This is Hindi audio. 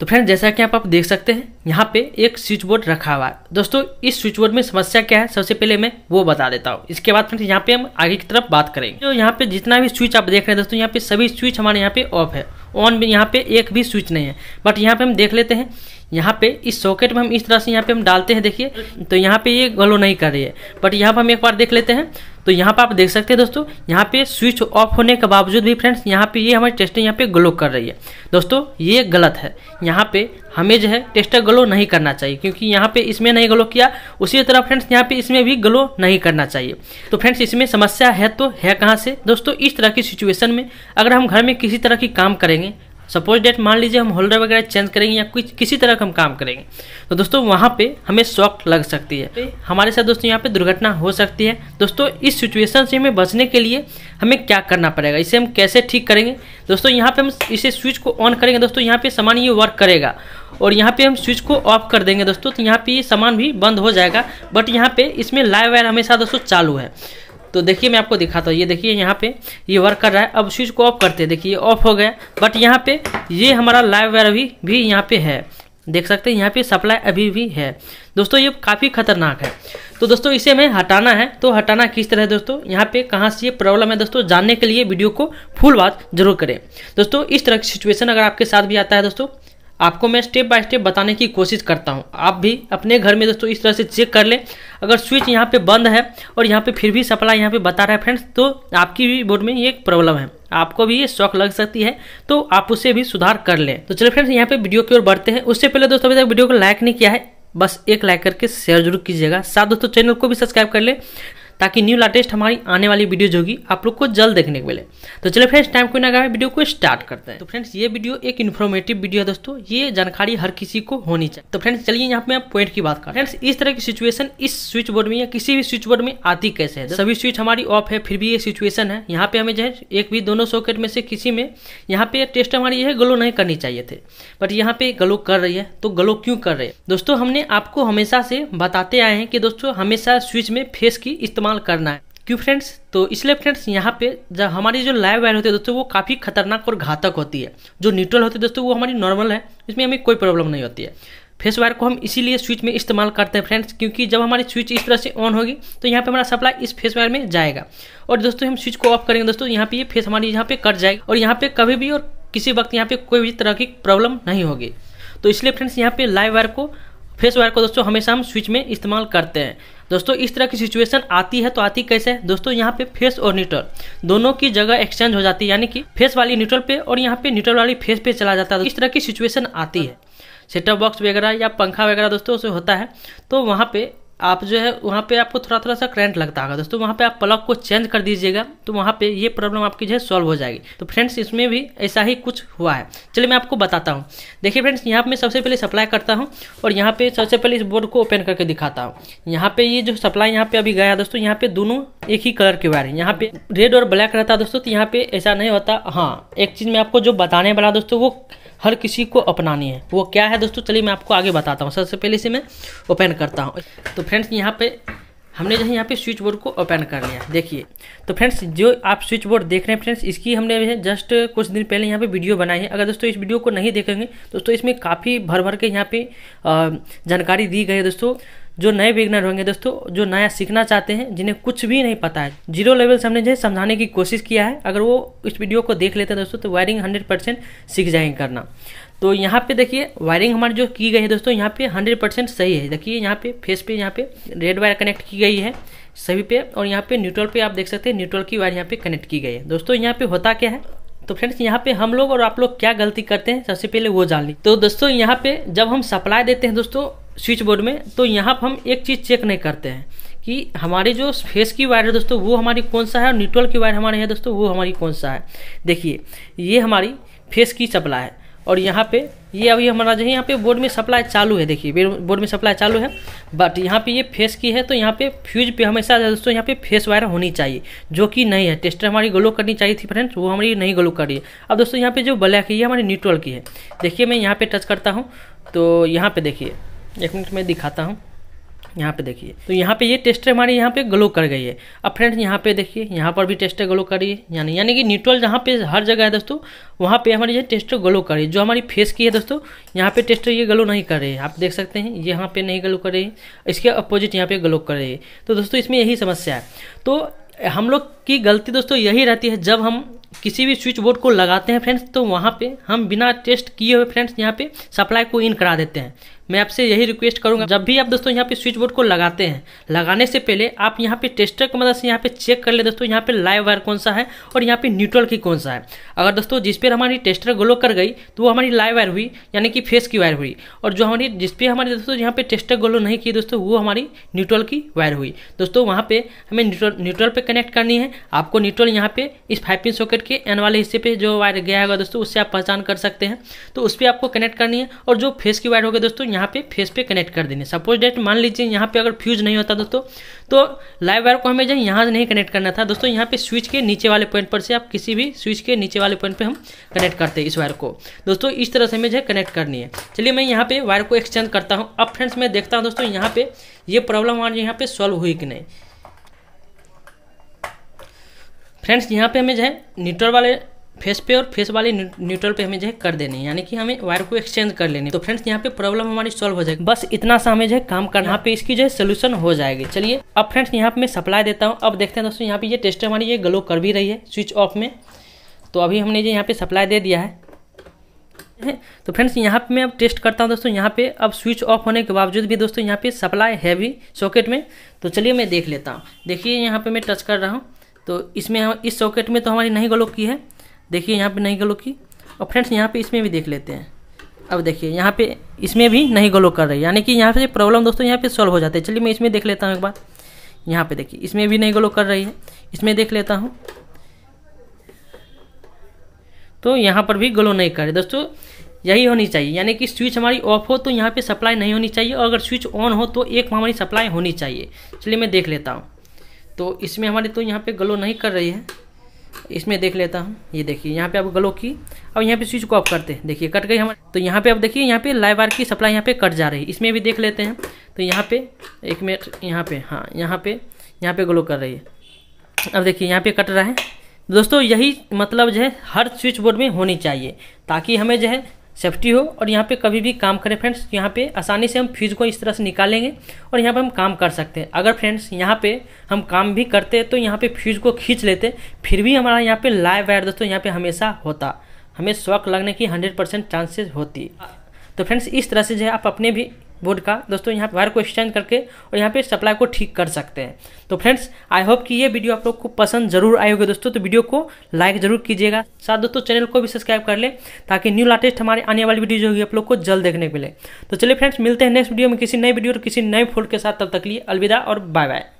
तो फ्रेंड जैसा कि आप आप देख सकते हैं यहाँ पे एक स्विच बोर्ड रखा हुआ है दोस्तों इस स्विच बोर्ड में समस्या क्या है सबसे पहले मैं वो बता देता हूँ इसके बाद फ्रेंड यहाँ पे हम आगे की तरफ बात करेंगे जो यहाँ पे जितना भी स्विच आप देख रहे हैं दोस्तों यहाँ पे सभी स्विच हमारे यहाँ पे ऑफ है ऑन भी यहाँ पे एक भी स्विच नहीं है बट यहाँ पे हम देख लेते हैं यहाँ पे इस सॉकेट में हम इस तरह से यहाँ पे हम डालते हैं देखिए तो यहाँ पे ये गलो नहीं कर रही है बट यहाँ पर हम एक बार देख लेते हैं तो यहाँ पर आप देख सकते हैं दोस्तों यहाँ पे स्विच ऑफ होने के बावजूद भी फ्रेंड्स यहाँ पे ये हमारे टेस्टर यहाँ पे ग्लो कर रही है दोस्तों ये गलत है यहाँ पे हमें जो है टेस्टर ग्लो नहीं करना चाहिए क्योंकि यहाँ पे इसमें नहीं ग्लो किया उसी तरह फ्रेंड्स यहाँ पे इसमें भी ग्लो नहीं करना चाहिए तो फ्रेंड्स इसमें समस्या है तो है कहाँ से दोस्तों इस तरह की सिचुएशन में अगर हम घर में किसी तरह की काम करेंगे सपोज डेट मान लीजिए हम होल्डर वगैरह चेंज करेंगे या कुछ किसी तरह का हम काम करेंगे तो दोस्तों वहाँ पे हमें शॉक लग सकती है हमारे साथ दोस्तों यहाँ पे दुर्घटना हो सकती है दोस्तों इस सिचुएशन से हमें बचने के लिए हमें क्या करना पड़ेगा इसे हम कैसे ठीक करेंगे दोस्तों यहाँ पे हम इसे स्विच को ऑन करेंगे दोस्तों यहाँ पे सामान ये वर्क करेगा और यहाँ पे हम स्विच को ऑफ कर देंगे दोस्तों तो यहाँ पे ये सामान भी बंद हो जाएगा बट यहाँ पे इसमें लाइव वायर हमेशा दोस्तों चालू है तो देखिए मैं आपको दिखाता हूँ ये देखिए यहाँ पे ये वर्क कर रहा है अब स्विच को ऑफ करते हैं देखिए ऑफ हो गया बट यहाँ पे ये हमारा लाइव वायर अभी भी यहाँ पे है देख सकते हैं यहाँ पे सप्लाई अभी भी है दोस्तों ये काफ़ी खतरनाक है तो दोस्तों इसे हमें हटाना है तो हटाना किस तरह है दोस्तों यहाँ पे कहाँ से ये प्रॉब्लम है दोस्तों जानने के लिए वीडियो को फुल बात जरूर करें दोस्तों इस तरह की सिचुएशन अगर आपके साथ भी आता है दोस्तों आपको मैं स्टेप बाय स्टेप बताने की कोशिश करता हूँ आप भी अपने घर में दोस्तों इस तरह से चेक कर लें अगर स्विच यहाँ पे बंद है और यहाँ पे फिर भी सप्लाई यहाँ पे बता रहा है फ्रेंड्स तो आपकी भी बोर्ड में ये एक प्रॉब्लम है आपको भी ये शौक लग सकती है तो आप उसे भी सुधार कर लें तो चलिए फ्रेंड्स यहाँ पे वीडियो की ओर बढ़ते हैं उससे पहले दोस्तों अभी तक वीडियो को लाइक नहीं किया है बस एक लाइक करके शेयर जरूर कीजिएगा साथ दोस्तों चैनल को भी सब्सक्राइब कर लें ताकि न्यू लेटेस्ट हमारी आने वाली वीडियो होगी आप लोग को जल्द देखने को मिले तो चलिए फ्रेंड्स टाइम को ना वीडियो को स्टार्ट करते हैं तो फ्रेंड्स ये वीडियो एक इन्फॉर्मेटिव वीडियो है दोस्तों ये जानकारी हर किसी को होनी चाहिए तो फ्रेंड्स चलिए यहाँ पे आप पॉइंट की बात करें फ्रेंड्स इस तरह की सिचुएशन इस स्विच बोर्ड में या किसी भी स्विच बोर्ड में आती कैसे है सभी स्विच हमारी ऑफ है फिर भी ये सिचुएशन है यहाँ पे हमें जो है एक भी दोनों सॉकेट में से किसी में यहाँ पे टेस्ट हमारी है गलो नहीं करनी चाहिए थे बट यहाँ पे गलो कर रही है तो गलो क्यों कर रहे हैं दोस्तों हमने आपको हमेशा से बताते आए हैं कि दोस्तों हमेशा स्विच में फेस की इस्तेमाल इस्तेमाल करना है क्यों फ्रेंड्स तो इसलिए फ्रेंड्स यहाँ पे जब हमारी जो लाइव वायर होती है दोस्तों वो काफ़ी खतरनाक और घातक होती है जो न्यूट्रल होती है दोस्तों वो हमारी नॉर्मल है इसमें हमें कोई प्रॉब्लम नहीं होती है फेस वायर को हम इसीलिए स्विच में इस्तेमाल करते हैं फ्रेंड्स क्योंकि जब हमारी स्विच इस तरह से ऑन होगी तो यहाँ पे हमारा सप्लाई इस फेस वायर में जाएगा और दोस्तों हम स्विच को ऑफ करेंगे दोस्तों यहाँ पे ये फेस हमारी यहाँ पे कट जाएगी और यहाँ पे कभी भी और किसी वक्त यहाँ पे कोई भी तरह की प्रॉब्लम नहीं होगी तो इसलिए फ्रेंड्स यहाँ पे लाइव वायर को फेस वायर को दोस्तों हमेशा हम स्विच में इस्तेमाल करते हैं दोस्तों इस तरह की सिचुएशन आती है तो आती कैसे दोस्तों यहाँ पे फेस और न्यूट्रल दोनों की जगह एक्सचेंज हो जाती है यानी कि फेस वाली न्यूट्रल पे और यहाँ पे न्यूट्रल वाली फेस पे चला जाता है इस तरह की सिचुएशन आती है सेटअप बॉक्स वगैरह या पंखा वगैरह दोस्तों से होता है तो वहाँ पे आप जो है वहाँ पे आपको थोड़ा थोड़ा सा करंट लगता होगा दोस्तों वहाँ पे आप प्लग को चेंज कर दीजिएगा तो वहाँ पे ये प्रॉब्लम आपकी जो है सॉल्व हो जाएगी तो फ्रेंड्स इसमें भी ऐसा ही कुछ हुआ है चलिए मैं आपको बताता हूँ देखिए फ्रेंड्स यहाँ पे मैं सबसे पहले सप्लाई करता हूँ और यहाँ पे सबसे पहले इस बोर्ड को ओपन करके दिखाता हूँ यहाँ पे ये जो सप्लाई यहाँ पे अभी गया दोस्तों यहाँ पे दोनों एक ही कलर के वायर है यहाँ पे रेड और ब्लैक रहता दोस्तों तो यहाँ पे ऐसा नहीं होता हाँ एक चीज़ मैं आपको जो बताने वाला दोस्तों वो हर किसी को अपनानी है वो क्या है दोस्तों चलिए मैं आपको आगे बताता हूँ सबसे पहले इसे मैं ओपन करता हूँ तो फ्रेंड्स यहाँ पे हमने जो है यहाँ पे स्विच बोर्ड को ओपन कर लिया देखिए तो फ्रेंड्स जो आप स्विच बोर्ड देख रहे हैं फ्रेंड्स इसकी हमने जस्ट कुछ दिन पहले यहाँ पे वीडियो बनाई है अगर दोस्तों इस वीडियो को नहीं देखेंगे दोस्तों इसमें काफ़ी भर भर के यहाँ पे जानकारी दी गई है दोस्तों जो नए बिगनर होंगे दोस्तों जो नया सीखना चाहते हैं जिन्हें कुछ भी नहीं पता है जीरो लेवल से हमने जो है समझाने की कोशिश किया है अगर वो इस वीडियो को देख लेते हैं दोस्तों तो वायरिंग हंड्रेड परसेंट सीख जाएंगे करना तो यहाँ पे देखिए वायरिंग हमारी जो की गई है दोस्तों यहाँ पे हंड्रेड परसेंट सही है देखिए यहाँ पे फेस पे यहाँ पे रेड वायर कनेक्ट की गई है सभी पे और यहाँ पे न्यूट्रल पे आप देख सकते हैं न्यूट्रल की वायर यहाँ पे कनेक्ट की गई है दोस्तों यहाँ पे होता क्या है तो फ्रेंड्स यहाँ पे हम लोग और आप लोग क्या गलती करते हैं सबसे पहले वो जान ली तो दोस्तों यहाँ पे जब हम सप्लाई देते हैं दोस्तों स्विच बोर्ड में तो यहाँ पर हम एक चीज़ चेक नहीं करते हैं कि हमारे जो फेस की वायर है दोस्तों वो हमारी कौन सा है और न्यूट्रल की वायर हमारे है दोस्तों वो हमारी कौन सा है देखिए ये हमारी फेस की सप्लाई है और यहाँ पे ये अभी हमारा जो है यहाँ पे बोर्ड में सप्लाई चालू है देखिए बोर्ड में सप्लाई चालू है बट यहाँ पे ये फेस की है तो यहाँ पे फ्यूज पे हमेशा दोस्तों यहाँ पे फेस वायर होनी चाहिए जो कि नहीं है टेस्टर हमारी ग्लो करनी चाहिए थी फ्रेंड्स वो हमारी नहीं ग्लो कर रही है अब दोस्तों यहाँ पे जो ब्लैक है ये हमारी न्यूट्रल की है देखिए मैं यहाँ पे टच करता हूँ तो यहाँ पे देखिए एक मिनट में दिखाता हूँ यहाँ पे देखिए तो यहाँ पे ये टेस्टर हमारी यहाँ पे ग्लो कर गई है अब फ्रेंड्स यहाँ पे देखिए यहाँ पर भी टेस्टर ग्लो करी है यानी यानी कि न्यूट्रल जहाँ पे हर जगह है दोस्तों वहाँ पे हमारी ये टेस्टर ग्लो कर रही है जो हमारी फेस की है दोस्तों यहाँ पे टेस्टर ये ग्लो नहीं कर रही है आप देख सकते हैं ये यहाँ पे नहीं ग्लो कर रही है इसके अपोजिट यहाँ पे ग्लो कर रही है तो दोस्तों इसमें यही समस्या है तो हम लोग की गलती दोस्तों यही रहती है जब हम किसी भी स्विच बोर्ड को लगाते हैं फ्रेंड्स तो वहाँ पे हम बिना टेस्ट किए हुए फ्रेंड्स यहाँ पे सप्लाई को इन करा देते हैं मैं आपसे यही रिक्वेस्ट करूंगा जब भी आप दोस्तों यहाँ पे स्विच बोर्ड को लगाते हैं लगाने से पहले आप यहाँ पे टेस्टर की मदद से यहाँ पे चेक कर ले दोस्तों यहाँ पे लाइव वायर कौन सा है और यहाँ पे न्यूट्रल की कौन सा है अगर दोस्तों जिस पर हमारी टेस्टर ग्लो कर गई तो वो हमारी लाइव वायर हुई यानी कि फेस की वायर हुई और जो हमारी जिस पर हमारे दोस्तों यहाँ पे टेस्टर ग्लो नहीं की दोस्तों वो हमारी न्यूट्रल की वायर हुई दोस्तों वहाँ पे हमें न्यूट्रल न्यूट्रल पर कनेक्ट करनी है आपको न्यूट्रल यहाँ पे इस फाइव पिन सॉकेट के एन वाले हिस्से पे जो वायर गया होगा दोस्तों उससे आप पहचान कर सकते हैं तो उस पर आपको कनेक्ट करनी है और जो फेस की वायर होगी दोस्तों यहाँ पे फेस पे कनेक्ट कर देने सपोज डेट मान लीजिए यहाँ पे अगर फ्यूज नहीं होता दोस्तों तो लाइव वायर को हमें जो यहाँ नहीं कनेक्ट करना था दोस्तों यहाँ पे स्विच के नीचे वाले पॉइंट पर से आप किसी भी स्विच के नीचे वाले पॉइंट पर हम कनेक्ट करते हैं इस वायर को दोस्तों इस तरह से हमें जो कनेक्ट करनी है चलिए मैं यहाँ पे वायर को एक्सचेंज करता हूँ अब फ्रेंड्स मैं देखता हूँ दोस्तों यहाँ पे ये प्रॉब्लम हमारे यहाँ पे सॉल्व हुई कि नहीं फ्रेंड्स यहाँ पे हमें जो है न्यूट्रल वाले फेस पे और फेस वाले न्यूट्रल पे हमें जो है कर देने यानी कि हमें वायर को एक्सचेंज कर लेने तो फ्रेंड्स यहाँ पे प्रॉब्लम हमारी सॉल्व हो जाएगी बस इतना सा हमें जो है काम करना यहाँ पे इसकी जो है सोल्यूशन हो जाएगी चलिए अब फ्रेंड्स यहाँ पे मैं सप्लाई देता हूँ अब देखते हैं दोस्तों यहाँ पे ये टेस्टर हमारी ये ग्लो कर भी रही है स्विच ऑफ में तो अभी हमने जो यहाँ पे सप्लाई दे दिया है तो फ्रेंड्स यहाँ पे मैं अब टेस्ट करता हूँ दोस्तों यहाँ पे अब स्विच ऑफ होने के बावजूद भी दोस्तों यहाँ पे सप्लाई है भी सॉकेट में तो चलिए मैं देख लेता हूँ देखिए यहाँ पे मैं टच कर रहा हूँ तो इसमें इस सॉकेट में तो हमारी नहीं ग्लो की है देखिए यहाँ पे नहीं गलो की और फ्रेंड्स यहाँ पे इसमें भी देख लेते हैं अब देखिए यहाँ पे इसमें भी नहीं गलो कर रही यानी कि यहाँ पे प्रॉब्लम दोस्तों यहाँ पे सॉल्व हो जाते हैं चलिए मैं इसमें देख लेता हूँ एक बार यहाँ पे देखिए इसमें भी नहीं गलो कर रही है इसमें देख लेता हूँ तो यहाँ पर भी गलो नहीं कर रही दोस्तों यही होनी चाहिए यानी कि स्विच हमारी ऑफ हो तो यहाँ पे सप्लाई नहीं होनी चाहिए और अगर स्विच ऑन हो तो एक हमारी सप्लाई होनी चाहिए चलिए मैं देख लेता हूँ तो इसमें हमारी तो यहाँ पे गलो नहीं कर रही है इसमें देख लेता हूँ ये देखिए यहाँ पे आप ग्लो की अब यहाँ पे स्विच को ऑफ करते हैं देखिए कट गई हमारे तो यहाँ पे आप देखिए यहाँ पे लाइव आर की सप्लाई यहाँ पे कट जा रही है इसमें भी देख लेते हैं तो यहाँ पे एक मिनट यहाँ पे हाँ यहाँ पे यहाँ पे ग्लो कर रही है अब देखिए यहाँ पे कट रहा है दोस्तों यही मतलब जो है हर स्विच बोर्ड में होनी चाहिए ताकि हमें जो है सेफ्टी हो और यहाँ पे कभी भी काम करें फ्रेंड्स यहाँ पे आसानी से हम फ्यूज को इस तरह से निकालेंगे और यहाँ पे हम काम कर सकते हैं अगर फ्रेंड्स यहाँ पे हम काम भी करते हैं तो यहाँ पे फ्यूज को खींच लेते फिर भी हमारा यहाँ पे लाइव वायर दोस्तों यहाँ पे हमेशा होता हमें शौक लगने की हंड्रेड परसेंट चांसेज होती तो फ्रेंड्स इस तरह से जो है आप अपने भी बोर्ड का दोस्तों यहाँ वायर को एक्सचेंज करके और यहाँ पे सप्लाई को ठीक कर सकते हैं तो फ्रेंड्स आई होप कि ये वीडियो आप लोग को पसंद जरूर आए होगी दोस्तों तो वीडियो को लाइक जरूर कीजिएगा साथ दोस्तों चैनल को भी सब्सक्राइब कर लें ताकि न्यू लाटेस्ट हमारे आने वाली वीडियो जो होगी आप लोग को जल्द देखने को मिले तो चलिए फ्रेंड्स मिलते हैं नेक्स्ट वीडियो में किसी नए वीडियो और किसी नए फोल्ड के साथ तब तक लिए अलविदा और बाय बाय